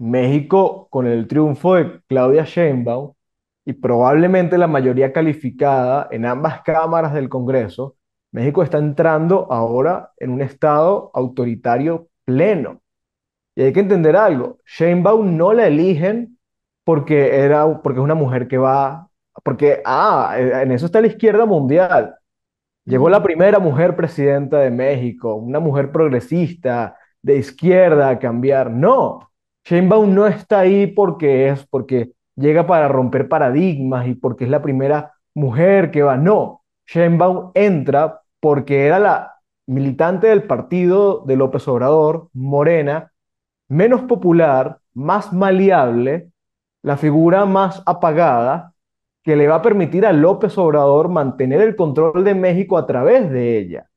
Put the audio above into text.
México, con el triunfo de Claudia Sheinbaum y probablemente la mayoría calificada en ambas cámaras del Congreso, México está entrando ahora en un estado autoritario pleno. Y hay que entender algo, Sheinbaum no la eligen porque, era, porque es una mujer que va, porque, ah, eh, en eso está la izquierda mundial. Llegó la primera mujer presidenta de México, una mujer progresista, de izquierda, a cambiar. No, Sheinbaum no está ahí porque es, porque llega para romper paradigmas y porque es la primera mujer que va. No, Sheinbaum entra porque era la militante del partido de López Obrador, Morena, menos popular, más maleable, la figura más apagada, que le va a permitir a López Obrador mantener el control de México a través de ella.